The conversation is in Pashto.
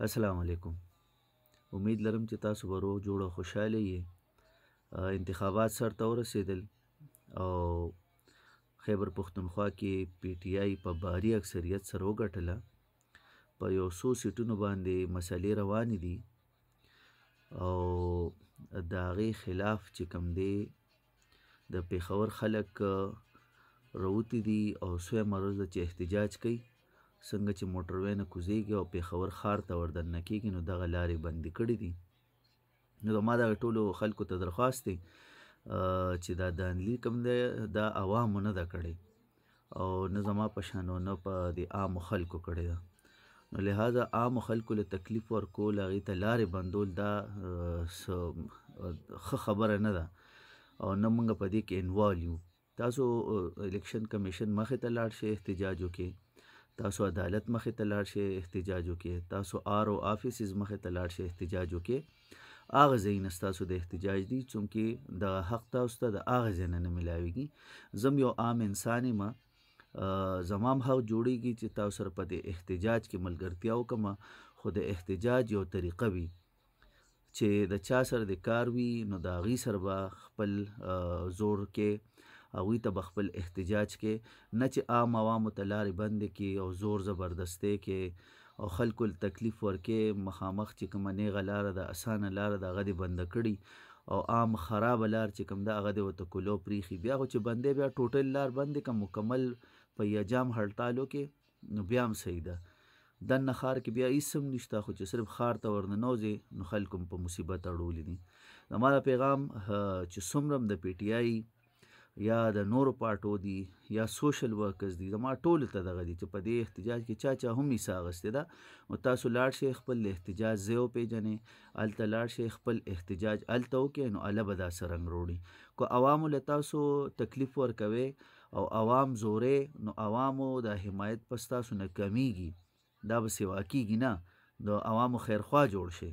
السلام علیکم امید لرم چې تاسو به روغ جوړه خوشحاله یې انتخابات سرته ورسېدل او خیبر پښتونخوا کې پی ټی آی په باري اکثریت سره وګټله په یو څو سیټونو باندې مسلې روانې دي او د هغې خلاف چې کوم دی د پېښور خلک روتی دي او سوی مرز چې احتجاج کوي څنګه چې موټروی نه کوزیږي او پیښور ښار ته وردننه کیږي نو دغه لارې بندې کړي دي نو ما دغه ټولو خلکو ته درخواست دی چې دا دانلي کوم دی دا عوامو نه ده کړې او نه زما په شانو نه په د عامو خلکو کړې ده نو لہذا عامو خلکو له تکلیف ورکول هغې ته لارې بندول دا ښه خبره نه ده او نه موږ په دې کې انوالو تاسو الیکشن کمیشن مخې ته لاړ شئ احتجاج وکړئ تاسو عدالت مخې ته لاړ شئ احتجاج وکړئ تاسو آر او آفیسز مخې ته لاړ شئ احتجاج وکړئ هغه ځایونه ستاسو د احتجاج دي چونکې د حق تاسو ته د هغه ځای نه میلاویږي زم یو عام انسان یم زمام حق جوړیږي چې تاسو سره په دې احتجاج کې ملګرتیا وکړم خو د احتجاج یو طریقه وي چې د چا سره د کار وي نو د هغې سره به خپل زور کې هغوی ته به خپل احتجاج کې نه چې عام عوامو ته لارې بندې کې او زور زبردستۍ کې او خلکو تکلیف ورکې مخامخ چې کومه نیغه لاره ده اسانه لاره ده هغه دې بنده کړي او عام خراب لار چې کوم دا هغه د وته کولو پریخي بیا خو چې بندې بیا ټوټل لار بندې کم مکمل په یجام هړتالو کې نو بیا هم صحیح ده دنه خار کې بیا هیڅ هم نشته خو چې صرف خار ته ورننوځي نو خلکو په مصیبت اړولې دي زما پیغام چې څومره د پی ټی آی یا د نورو پاټو دي یا سوشل ورکرز دي زما ټول ته دغه دي چې په دې احتجاج کې چا چا هم حصہ اغستې ده او تاسو لاړ شئ خپل احتجاج زیو پیژنې هلته لاړ شئ خپل احتجاج هلته وکړئ نو هله به دا څه رنګ روړي که عوامو له تاسو تکلیف ورکوي او عوام زورې نو عوامو د حمایت په ستاسو نه کمیږي دا به سوا کیږي نه د عوامو خیرخوا جوړ شئ